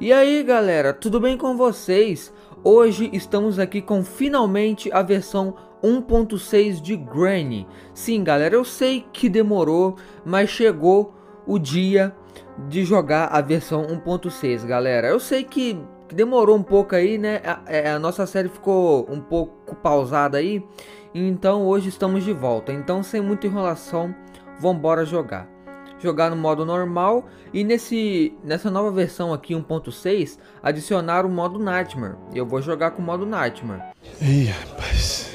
E aí galera, tudo bem com vocês? Hoje estamos aqui com finalmente a versão 1.6 de Granny. Sim galera, eu sei que demorou, mas chegou o dia de jogar a versão 1.6 galera. Eu sei que demorou um pouco aí, né? A, é, a nossa série ficou um pouco pausada aí, então hoje estamos de volta. Então sem muita enrolação, vambora jogar jogar no modo normal e nesse nessa nova versão aqui 1.6 adicionar o modo Nightmare. Eu vou jogar com o modo Nightmare. Ih, rapaz.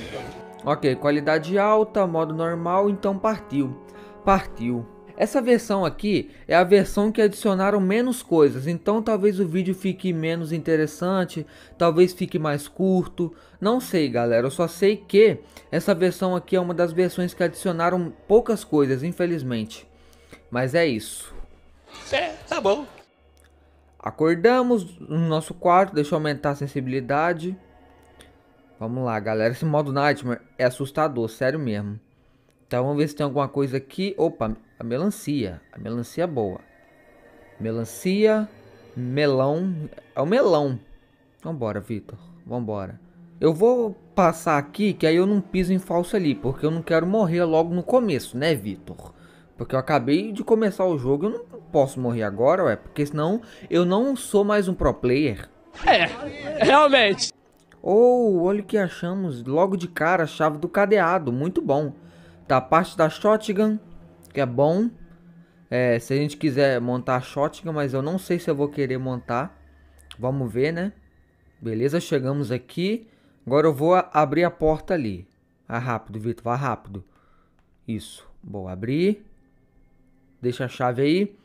OK, qualidade alta, modo normal, então partiu. Partiu. Essa versão aqui é a versão que adicionaram menos coisas, então talvez o vídeo fique menos interessante, talvez fique mais curto, não sei galera, eu só sei que essa versão aqui é uma das versões que adicionaram poucas coisas, infelizmente. Mas é isso. É, tá bom. Acordamos no nosso quarto, deixa eu aumentar a sensibilidade. Vamos lá, galera. Esse modo Nightmare é assustador, sério mesmo. Então vamos ver se tem alguma coisa aqui. Opa, a melancia. A melancia boa. Melancia, melão. É o melão. Vambora, Vitor. Vambora. Eu vou passar aqui, que aí eu não piso em falso ali, porque eu não quero morrer logo no começo, né, Vitor? Porque eu acabei de começar o jogo, eu não posso morrer agora, ué. Porque senão eu não sou mais um pro player. É, realmente. Ou, oh, olha o que achamos. Logo de cara, a chave do cadeado. Muito bom. Tá, a parte da shotgun, que é bom. É, se a gente quiser montar a shotgun, mas eu não sei se eu vou querer montar. Vamos ver, né? Beleza, chegamos aqui. Agora eu vou abrir a porta ali. Ah, rápido, Vitor, vá rápido. Isso. Vou abrir. Deixa a chave aí.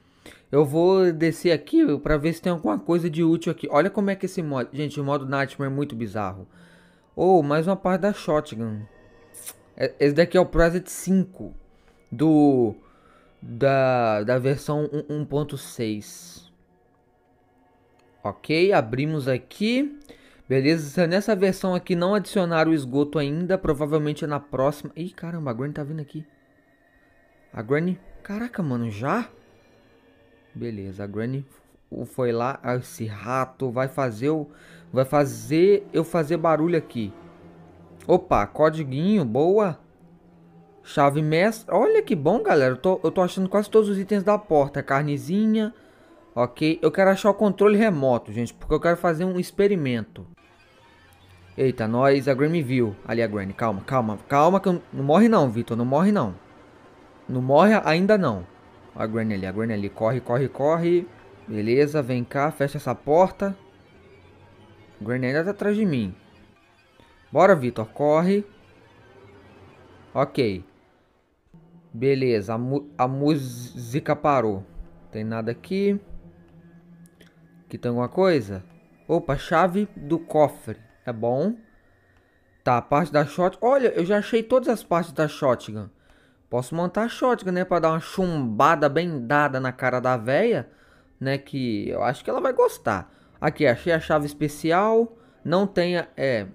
Eu vou descer aqui para ver se tem alguma coisa de útil aqui. Olha como é que esse modo... Gente, o modo Nightmare é muito bizarro. Ou, oh, mais uma parte da Shotgun. É, esse daqui é o Project 5. Do... Da, da versão 1.6. Ok, abrimos aqui. Beleza, nessa versão aqui não adicionaram o esgoto ainda. Provavelmente é na próxima. Ih, caramba, a Granny tá vindo aqui. A Granny... Caraca, mano, já? Beleza, a Granny foi lá, ah, esse rato vai fazer o vai fazer eu fazer barulho aqui. Opa, codiguinho, boa. Chave mestra. Olha que bom, galera. Eu tô, eu tô achando quase todos os itens da porta. Carnezinha. Ok. Eu quero achar o controle remoto, gente. Porque eu quero fazer um experimento. Eita, nós. A Granny viu. Ali a Granny. Calma, calma. Calma que eu... Não morre não, Vitor. Não morre não. Não morre ainda não. A Granny ali, a Granny ali. Corre, corre, corre. Beleza, vem cá, fecha essa porta. A Granny ainda tá atrás de mim. Bora, Vitor, corre. Ok. Beleza, a, a música parou. Tem nada aqui. Aqui tem alguma coisa? Opa, chave do cofre. É bom. Tá, a parte da shotgun. Olha, eu já achei todas as partes da shotgun. Posso montar a shotgun, né? Pra dar uma chumbada bem dada na cara da véia, né? Que eu acho que ela vai gostar. Aqui, achei a chave especial. Não tenha. É.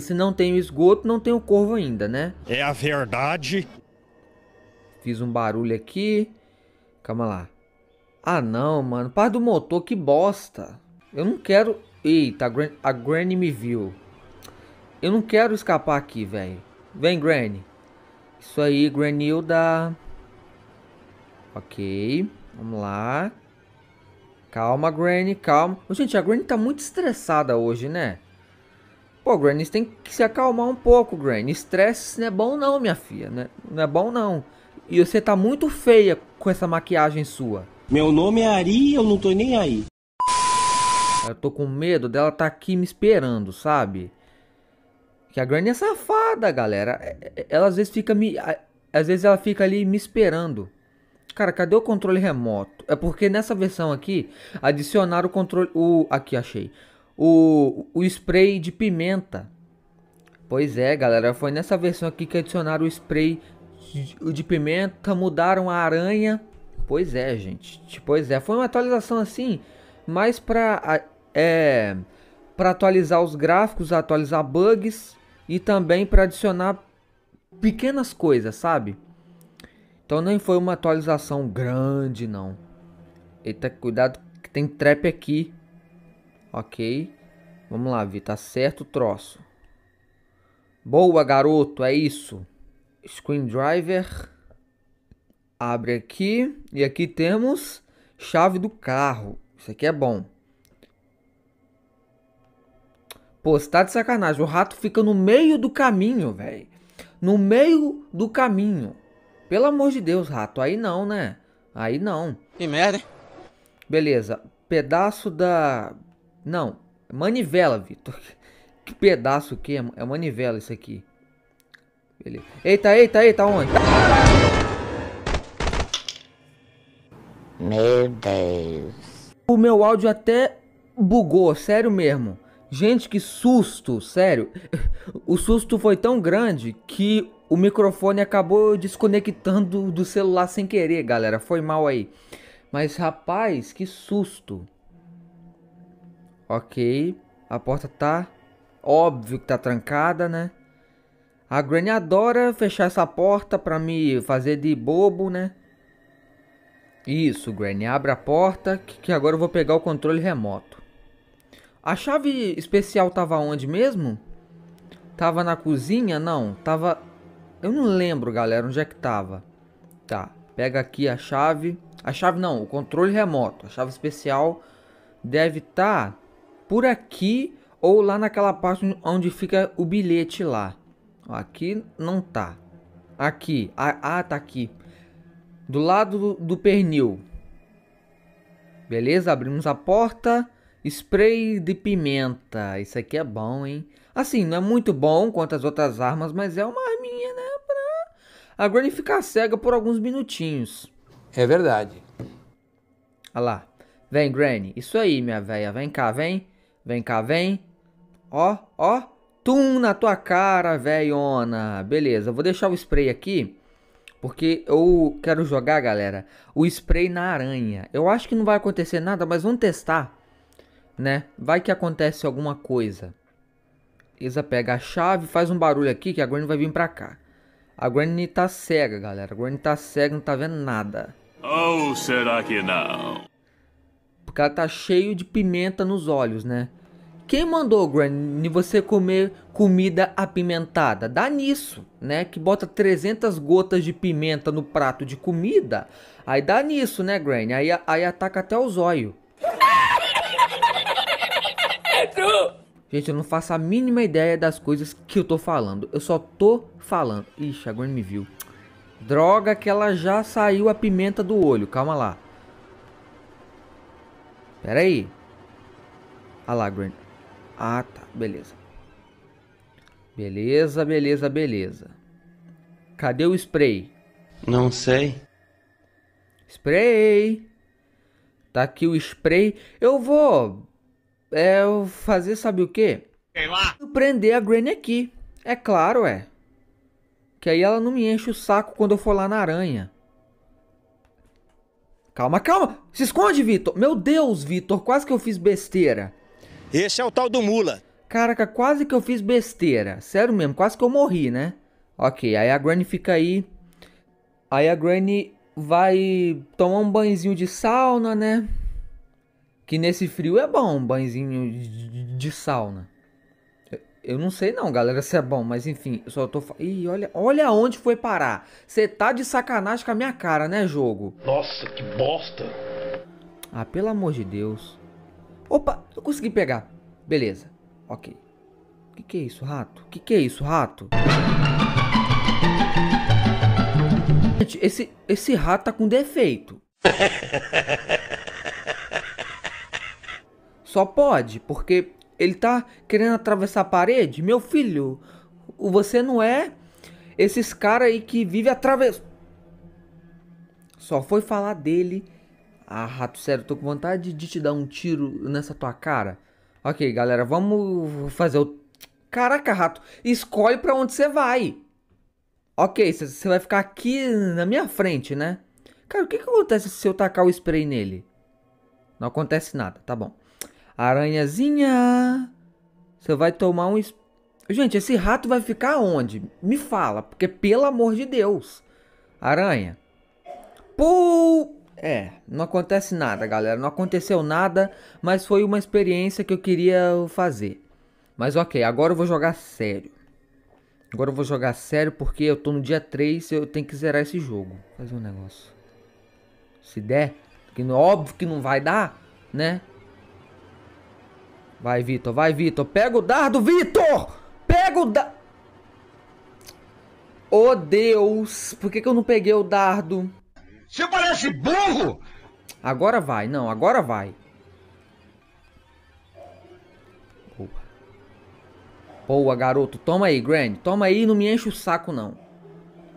Se não tem o esgoto, não tem o corvo ainda, né? É a verdade. Fiz um barulho aqui. Calma lá. Ah, não, mano. Par do motor, que bosta. Eu não quero. Eita, a Granny, a Granny me viu. Eu não quero escapar aqui, velho. Vem, Granny. Isso aí, Granilda. Ok, vamos lá. Calma, Granny, calma. Gente, a Granny tá muito estressada hoje, né? Pô, Granny, você tem que se acalmar um pouco, Granny. Estresse não é bom não, minha filha, né? Não é bom não. E você tá muito feia com essa maquiagem sua. Meu nome é Ari eu não tô nem aí. Eu tô com medo dela tá aqui me esperando, sabe? Que a Granny é safada, galera. É, é, é, ela às vezes fica me. Às vezes ela fica ali me esperando. Cara, cadê o controle remoto? É porque nessa versão aqui adicionaram o controle. O. Aqui achei. O, o spray de pimenta. Pois é, galera. Foi nessa versão aqui que adicionaram o spray de, de pimenta. Mudaram a aranha. Pois é, gente. Pois é. Foi uma atualização assim. Mais pra. É. Pra atualizar os gráficos, atualizar bugs e também para adicionar pequenas coisas, sabe? Então nem foi uma atualização grande, não. Eita, cuidado que tem trap aqui. Ok. Vamos lá, Vi. Tá certo o troço. Boa, garoto. É isso. Screendriver. Abre aqui. E aqui temos chave do carro. Isso aqui é bom. Pô, você tá de sacanagem. O rato fica no meio do caminho, velho. No meio do caminho. Pelo amor de Deus, rato. Aí não, né? Aí não. Que merda, hein? Beleza. Pedaço da... Não. Manivela, Vitor. Que pedaço que é? É manivela isso aqui. Beleza. Eita, eita, eita. Onde? Meu Deus. O meu áudio até bugou. Sério mesmo. Gente, que susto, sério. O susto foi tão grande que o microfone acabou desconectando do celular sem querer, galera. Foi mal aí. Mas rapaz, que susto. Ok, a porta tá óbvio que tá trancada, né? A Granny adora fechar essa porta pra me fazer de bobo, né? Isso, Granny, abre a porta que agora eu vou pegar o controle remoto. A chave especial tava onde mesmo? Tava na cozinha? Não, tava... Eu não lembro, galera, onde é que tava. Tá, pega aqui a chave. A chave não, o controle remoto. A chave especial deve estar tá por aqui ou lá naquela parte onde fica o bilhete lá. Aqui não tá. Aqui. Ah, tá aqui. Do lado do, do pernil. Beleza, abrimos a porta. Spray de pimenta. Isso aqui é bom, hein? Assim, não é muito bom quanto as outras armas, mas é uma arminha, né? Pra a Granny ficar cega por alguns minutinhos. É verdade. Olha lá. Vem, Granny. Isso aí, minha velha. Vem cá, vem. Vem cá, vem. Ó, ó. Tum na tua cara, velhona. Beleza, vou deixar o spray aqui. Porque eu quero jogar, galera, o spray na aranha. Eu acho que não vai acontecer nada, mas vamos testar né? Vai que acontece alguma coisa. Isa pega a chave, faz um barulho aqui que a Granny vai vir pra cá. A Granny tá cega, galera. A Granny tá cega, não tá vendo nada. Ou oh, será que não? Porque ela tá cheio de pimenta nos olhos, né? Quem mandou, Granny, você comer comida apimentada? Dá nisso, né? Que bota 300 gotas de pimenta no prato de comida. Aí dá nisso, né, Granny? Aí, aí ataca até o zóio. Gente, eu não faço a mínima ideia das coisas que eu tô falando. Eu só tô falando. Ixi, agora me viu. Droga que ela já saiu a pimenta do olho. Calma lá. Pera aí. Olha lá, Gwen. Ah, tá. Beleza. Beleza, beleza, beleza. Cadê o spray? Não sei. Spray. Tá aqui o spray. Eu vou é eu fazer sabe o quê? Sei lá. Prender a Granny aqui. É claro, é. Que aí ela não me enche o saco quando eu for lá na aranha. Calma, calma. Se esconde, Vitor. Meu Deus, Vitor. Quase que eu fiz besteira. Esse é o tal do Mula. Caraca, quase que eu fiz besteira. Sério mesmo, quase que eu morri, né? Ok, aí a Granny fica aí. Aí a Granny vai tomar um banhozinho de sauna, né? Que nesse frio é bom um banhozinho de, sauna. Né? Eu não sei não, galera, se é bom, mas enfim, eu só tô... e olha, olha onde foi parar. Você tá de sacanagem com a minha cara, né, jogo? Nossa, que bosta. Ah, pelo amor de Deus. Opa, eu consegui pegar. Beleza, ok. O que que é isso, rato? O que que é isso, rato? Gente, esse, esse rato tá com defeito. Só pode, porque ele tá querendo atravessar a parede. Meu filho, você não é esses caras aí que vive através. Só foi falar dele. Ah, rato sério, tô com vontade de te dar um tiro nessa tua cara. Ok, galera, vamos fazer o. Caraca, rato, escolhe pra onde você vai. Ok, você vai ficar aqui na minha frente, né? Cara, o que, que acontece se eu tacar o spray nele? Não acontece nada, tá bom. Aranhazinha, você vai tomar um. Gente, esse rato vai ficar onde? Me fala, porque pelo amor de Deus. Aranha. Pô! É, não acontece nada, galera. Não aconteceu nada, mas foi uma experiência que eu queria fazer. Mas ok, agora eu vou jogar sério. Agora eu vou jogar sério porque eu tô no dia 3 eu tenho que zerar esse jogo. Fazer um negócio. Se der, que óbvio que não vai dar, né? Vai, Vitor. Vai, Vitor. Pega o dardo, Vitor! Pega o dardo! Oh, Deus! Por que, que eu não peguei o dardo? Você parece burro! Agora vai. Não, agora vai. Boa. Boa, garoto. Toma aí, Grand. Toma aí e não me enche o saco, não.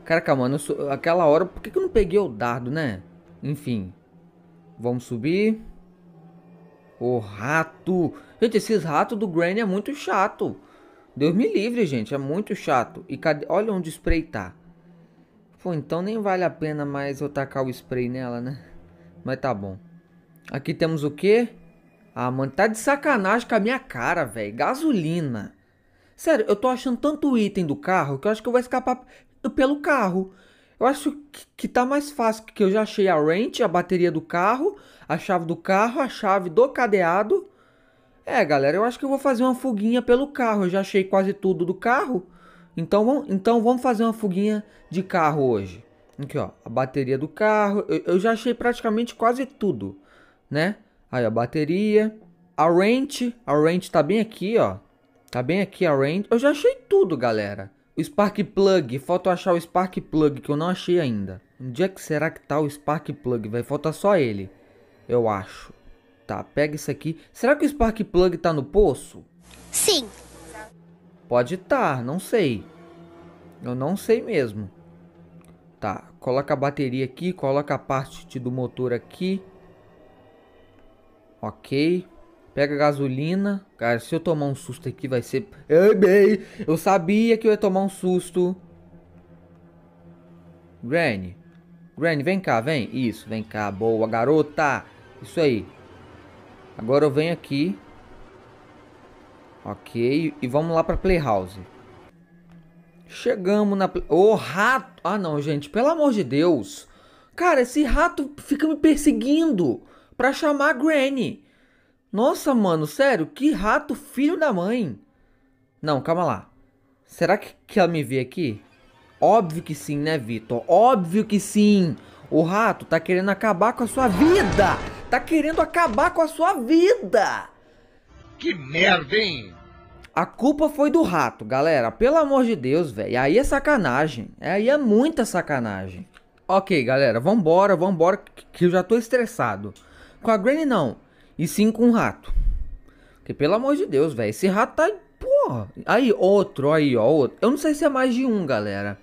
Caraca, mano. Sou... Aquela hora... Por que, que eu não peguei o dardo, né? Enfim. Vamos subir. O rato... Gente, esses ratos do Granny é muito chato. Deus me livre, gente, é muito chato. E olha onde o spray tá. Pô, então nem vale a pena mais eu tacar o spray nela, né? Mas tá bom. Aqui temos o quê? Ah, mano, tá de sacanagem com a minha cara, velho. Gasolina. Sério, eu tô achando tanto item do carro que eu acho que eu vou escapar pelo carro. Eu acho que, que tá mais fácil, que eu já achei a wrench, a bateria do carro, a chave do carro, a chave do cadeado é, galera, eu acho que eu vou fazer uma fuguinha pelo carro. Eu já achei quase tudo do carro. Então, vamos, então vamos fazer uma fuguinha de carro hoje. Aqui, ó, a bateria do carro. Eu, eu já achei praticamente quase tudo, né? Aí, a bateria. A range. A range tá bem aqui, ó. Tá bem aqui a range. Eu já achei tudo, galera. O Spark Plug. Falta achar o Spark Plug, que eu não achei ainda. Onde é que será que tá o Spark Plug, vai Falta só ele, eu acho. Tá, pega isso aqui. Será que o Spark Plug tá no poço? Sim. Pode estar, tá, não sei. Eu não sei mesmo. Tá, coloca a bateria aqui, coloca a parte do motor aqui. Ok. Pega gasolina. Cara, se eu tomar um susto aqui vai ser... Ei, eu sabia que eu ia tomar um susto. Granny. Granny, vem cá, vem. Isso, vem cá. Boa, garota. Isso aí. Agora eu venho aqui. Ok, e vamos lá para Playhouse. Chegamos na... Ô, oh, rato! Ah, não, gente, pelo amor de Deus. Cara, esse rato fica me perseguindo pra chamar a Granny. Nossa, mano, sério, que rato filho da mãe. Não, calma lá. Será que, que ela me vê aqui? Óbvio que sim, né, Vitor? Óbvio que sim. O rato tá querendo acabar com a sua vida. Tá querendo acabar com a sua vida! Que merda, hein? A culpa foi do rato, galera. Pelo amor de Deus, velho. Aí é sacanagem. Aí é muita sacanagem. Ok, galera, vambora, vambora, que eu já tô estressado. Com a Granny não, e sim com o rato. Porque pelo amor de Deus, velho, esse rato tá. Porra. Aí, outro, aí, ó, outro. Eu não sei se é mais de um, galera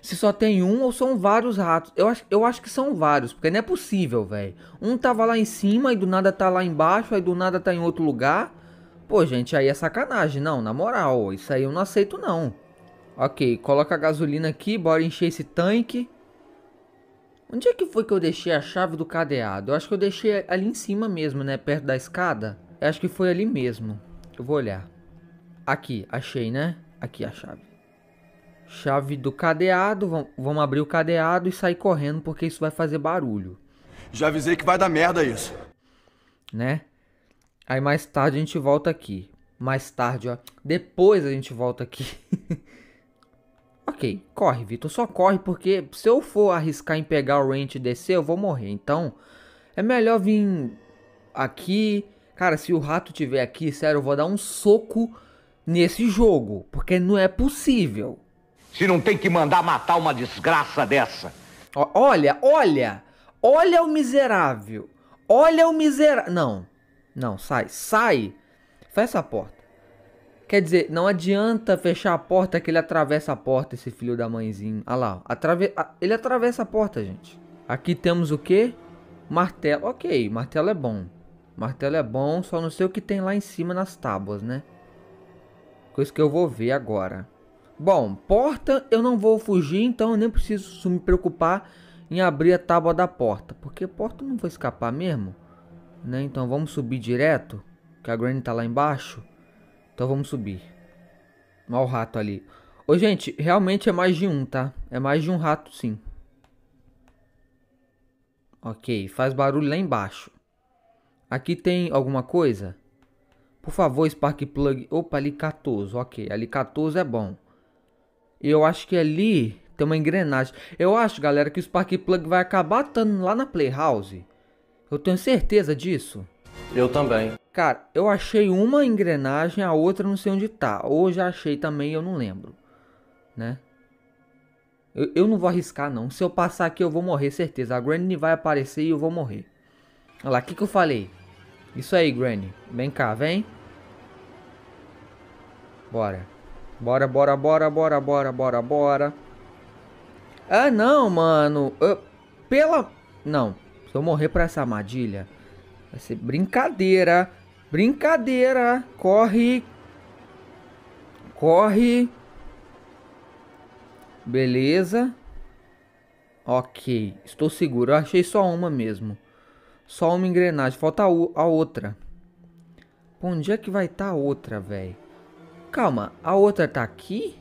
se só tem um ou são vários ratos. Eu acho, eu acho que são vários, porque não é possível, velho. Um tava lá em cima e do nada tá lá embaixo, aí do nada tá em outro lugar. Pô, gente, aí é sacanagem. Não, na moral, isso aí eu não aceito, não. Ok, coloca a gasolina aqui, bora encher esse tanque. Onde é que foi que eu deixei a chave do cadeado? Eu acho que eu deixei ali em cima mesmo, né? Perto da escada. Eu acho que foi ali mesmo. Eu vou olhar. Aqui, achei, né? Aqui a chave chave do cadeado, vamos abrir o cadeado e sair correndo porque isso vai fazer barulho. Já avisei que vai dar merda isso. Né? Aí mais tarde a gente volta aqui. Mais tarde, ó. Depois a gente volta aqui. ok, corre, Vitor. Só corre porque se eu for arriscar em pegar o range e descer, eu vou morrer. Então, é melhor vir aqui. Cara, se o rato tiver aqui, sério, eu vou dar um soco nesse jogo. Porque não é possível se não tem que mandar matar uma desgraça dessa. Olha, olha, olha o miserável. Olha o miserável. Não, não, sai, sai. Fecha a porta. Quer dizer, não adianta fechar a porta que ele atravessa a porta, esse filho da mãezinha. Olha lá, atrave... ele atravessa a porta, gente. Aqui temos o que? Martelo. Ok, martelo é bom. Martelo é bom, só não sei o que tem lá em cima nas tábuas, né? Coisa que eu vou ver agora. Bom, porta eu não vou fugir, então eu nem preciso me preocupar em abrir a tábua da porta, porque porta não vou escapar mesmo, né? Então vamos subir direto, que a Granny tá lá embaixo. Então vamos subir. Olha o rato ali. Ô, gente, realmente é mais de um, tá? É mais de um rato, sim. Ok, faz barulho lá embaixo. Aqui tem alguma coisa? Por favor, Spark Plug. Opa, ali 14. Ok, ali 14 é bom eu acho que ali tem uma engrenagem. Eu acho, galera, que o Spark Plug vai acabar estando lá na Playhouse. Eu tenho certeza disso. Eu também. Cara, eu achei uma engrenagem, a outra não sei onde tá. Ou já achei também, eu não lembro. Né? Eu, eu não vou arriscar, não. Se eu passar aqui, eu vou morrer, certeza. A Granny vai aparecer e eu vou morrer. Olha lá, o que, que eu falei? Isso aí, Granny. Vem cá, vem. Bora. Bora, bora, bora, bora, bora, bora, bora. Ah, não, mano. Eu, pela... Não. Se eu morrer pra essa armadilha, vai ser brincadeira. Brincadeira. Corre. Corre. Beleza. Ok. Estou seguro. Eu achei só uma mesmo. Só uma engrenagem. Falta a outra. Pô, onde é que vai estar tá a outra, velho? Calma, a outra tá aqui?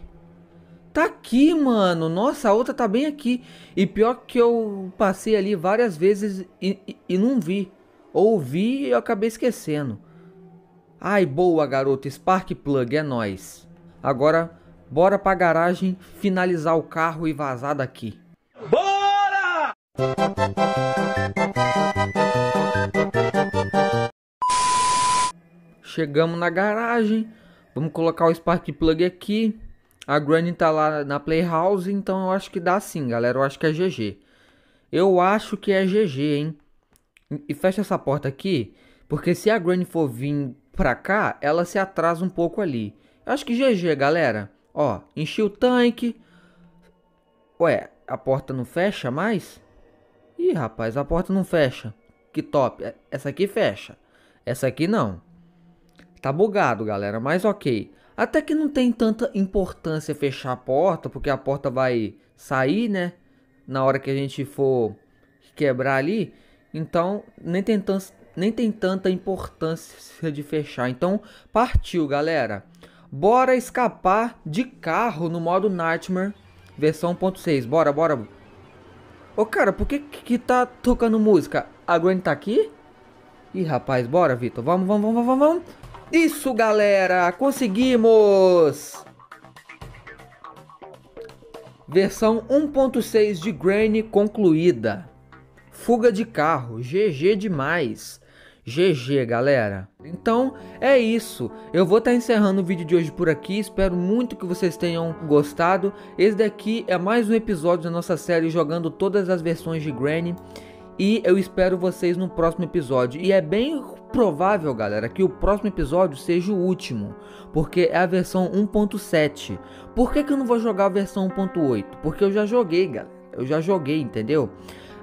Tá aqui, mano. Nossa, a outra tá bem aqui. E pior que eu passei ali várias vezes e, e, e não vi. Ouvi e eu acabei esquecendo. Ai, boa, garoto. Spark Plug, é nós. Agora, bora pra garagem, finalizar o carro e vazar daqui. Bora! Chegamos na garagem. Vamos colocar o Spark Plug aqui. A Granny tá lá na Playhouse, então eu acho que dá sim, galera. Eu acho que é GG. Eu acho que é GG, hein? E fecha essa porta aqui, porque se a Granny for vir pra cá, ela se atrasa um pouco ali. Eu acho que GG, galera. Ó, enchi o tanque. Ué, a porta não fecha mais? Ih, rapaz, a porta não fecha. Que top. Essa aqui fecha. Essa aqui não. Tá bugado, galera, mas ok. Até que não tem tanta importância fechar a porta, porque a porta vai sair, né? Na hora que a gente for quebrar ali. Então, nem tem, nem tem tanta importância de fechar. Então, partiu, galera. Bora escapar de carro no modo Nightmare versão 1.6. Bora, bora. Ô, oh, cara, por que que tá tocando música? A Gwen tá aqui? Ih, rapaz, bora, Vitor. Vamos, vamos, vamos, vamos, vamos. Isso, galera! Conseguimos! Versão 1.6 de Granny concluída. Fuga de carro, GG demais. GG, galera. Então é isso. Eu vou estar tá encerrando o vídeo de hoje por aqui. Espero muito que vocês tenham gostado. Esse daqui é mais um episódio da nossa série jogando todas as versões de Granny. E eu espero vocês no próximo episódio. E é bem provável, galera, que o próximo episódio seja o último, porque é a versão 1.7. Por que, que eu não vou jogar a versão 1.8? Porque eu já joguei, galera. Eu já joguei, entendeu?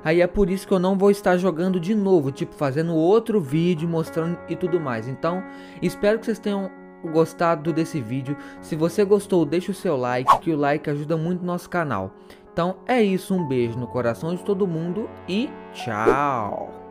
Aí é por isso que eu não vou estar jogando de novo, tipo fazendo outro vídeo mostrando e tudo mais. Então, espero que vocês tenham gostado desse vídeo. Se você gostou, deixa o seu like, que o like ajuda muito o nosso canal. Então é isso, um beijo no coração de todo mundo e tchau!